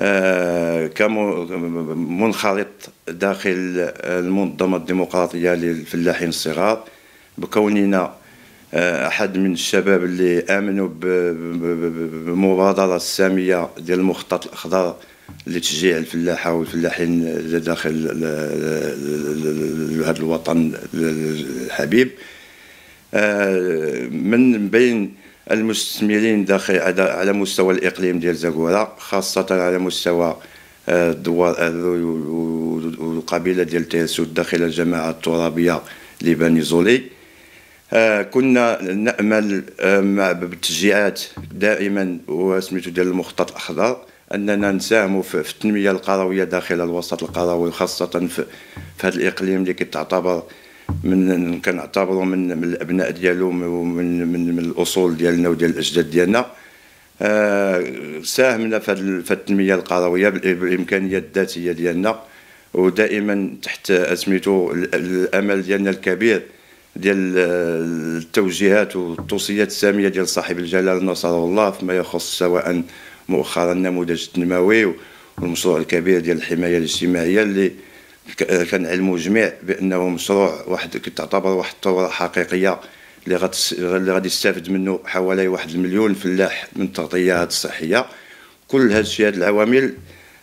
آه، كمنخرط داخل المنظمة الديمقراطية للفلاحين الصغار بكوننا آه، أحد من الشباب اللي آمنوا بمبادرة السامية ديال المخطط الأخضر لتشجيع الفلاحة والفلاحين داخل هذا الوطن الحبيب آه، من بين المستثمرين داخل على مستوى الاقليم ديال زاكوره خاصه على مستوى آه، الدوار آه، والقبيله ديال تيسود داخل الجماعه الترابيه زولي آه، كنا نامل مع بالتشجيعات دائما وسميتو ديال المخطط الاخضر اننا نساهم في التنميه القرويه داخل الوسط القروي خاصه في هذا الاقليم اللي كتعتبر من كنعتبروا من من الابناء ديالو ومن من, من الاصول ديالنا وديال الاجداد ديالنا آه ساهمنا في التنميه القرويه بالامكانيات الذاتيه ديالنا ودائما تحت اسميتو الامل ديالنا الكبير ديال آه، التوجيهات والتوصيات الساميه ديال صاحب الجلاله نصره الله فيما يخص سواء مؤخرا النموذج التنموي والمشروع الكبير ديال الحمايه الاجتماعيه اللي آه، كنعلموا جميع بانه مشروع واحد كتعتبر واحد الثوره حقيقيه اللي غادي يستافد منه حوالي واحد المليون فلاح من التغطيات الصحيه كل هادشي هاد العوامل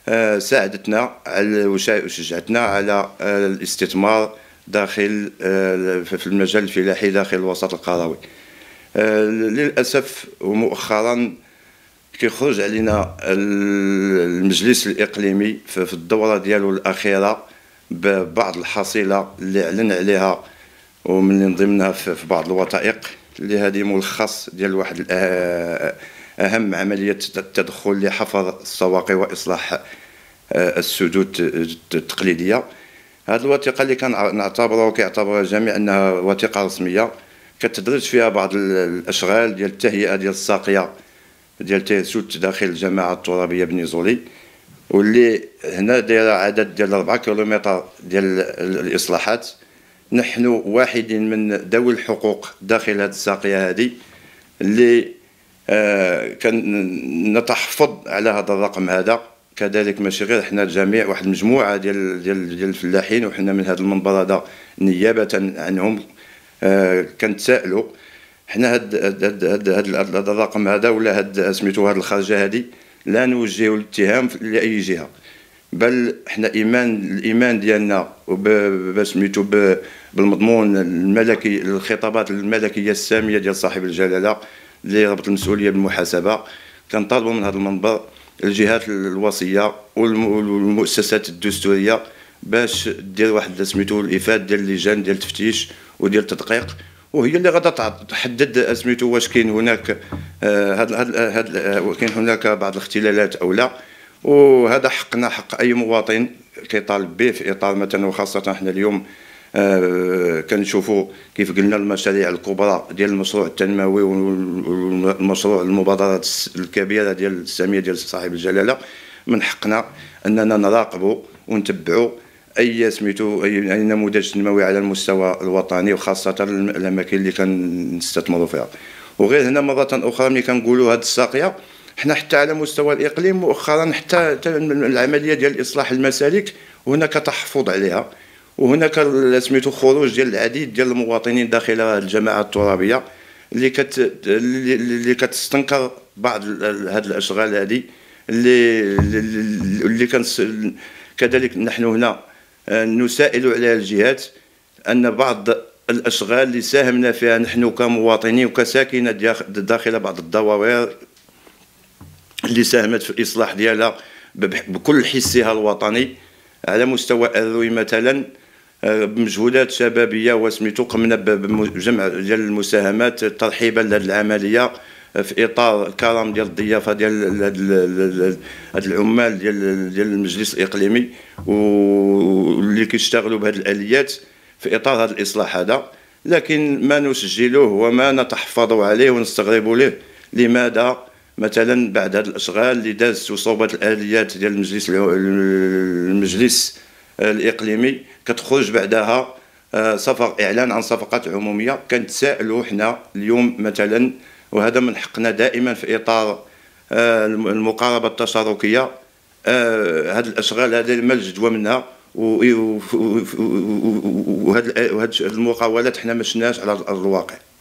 آه، ساعدتنا على وشجعتنا على آه، الاستثمار داخل في المجال الفلاحي داخل الوسط القروي للاسف ومؤخرا كيخرج علينا المجلس الاقليمي في الدوره ديالو الاخيره ببعض الحصيله اللي اعلن عليها ومن ضمنها في بعض الوثائق اللي هذه ملخص ديال واحد اهم عمليه التدخل لحفر السواقي واصلاح السدود التقليديه هذه الوثيقه اللي كان نعتبرها وكيعتبرها الجميع انها وثيقه رسميه كتدرج فيها بعض الاشغال ديال التهيئه ديال الساقيه ديال تيسوت داخل الجماعه الترابيه بنيزولي واللي هنا دايره عدد ديال 4 كيلومتر ديال الاصلاحات نحن واحدين من ذوي الحقوق داخل هذه الساقيه هذه اللي آه كان نتحفظ على هذا الرقم هذا كذلك ماشي غير حنا الجميع واحد المجموعه ديال ديال ديال الفلاحين وحنا من هذا المنبر هذا نيابه عنهم آه كنتسائلوا حنا هاد هاد هاد, هاد, هاد الرقم هذا ولا هاد سميتو هاد الخرجه هذه لا نوجهوا الاتهام لاي جهه بل احنا ايمان الايمان ديالنا باش سميتو بالمضمون الملكي الخطابات الملكيه الساميه ديال صاحب الجلاله اللي ربط المسؤوليه بالمحاسبه كنطالبوا من هذا المنبر الجهات الوصيه والمؤسسات الدستوريه باش دير واحد سميتو الافاده ديال اللجان ديال التفتيش وديال التدقيق وهي اللي غادا تحدد سميتو واش كاين هناك آه، هاد هاد هاد آه، كاين هناك بعض الاختلالات او لا وهذا حقنا حق اي مواطن كيطالب به في اطار مثلا وخاصه حنا اليوم آه، كنشوفوا كيف قلنا المشاريع الكبرى ديال المشروع التنموي والمشروع المبادرات الكبيره ديال الساميه ديال صاحب الجلاله من حقنا اننا نراقبوا ونتبعوا اي سميتو اي نموذج تنموي على المستوى الوطني وخاصه الاماكن اللي كنستثمروا فيها وغير هنا مره اخرى ملي كنقولوا هذه الساقيه حنا حتى على مستوى الاقليم مؤخرا حتى العمليه ديال اصلاح المسالك هناك تحفظ عليها وهناك سميتو خروج ديال العديد ديال المواطنين داخل الجماعه الترابيه اللي كت اللي كتستنكر بعض هذه الاشغال هذه اللي اللي كذلك نحن هنا نسائل على الجهات أن بعض الأشغال اللي ساهمنا فيها نحن كمواطنين وكساكنة داخل بعض الدواوير اللي ساهمت في الإصلاح ديالها بكل حسها الوطني على مستوى الروي مثلا آه، بمجهودات شبابيه وسميتو قمنا بجمع ديال المساهمات ترحيبا للعمليه في اطار الكرم ديال الضيافه ديال هاد العمال ديال ديال المجلس الاقليمي واللي كيشتغلوا بهاد الاليات في اطار هذا الاصلاح هذا لكن ما نسجلوه وما نتحفظ عليه ونستغرب له لماذا مثلا بعد هذه الاشغال اللي دازت وصوبه الاليات ديال المجلس المجلس الاقليمي كتخرج بعدها آه، صفق اعلان عن صفقات عموميه كنتسائلوا حنا اليوم مثلا وهذا من حقنا دائما في اطار المقاربه التشاركيه هذه الاشغال هذه ما الجدوى منها وهذه المقاولات حنا ما شناش على الارض الواقع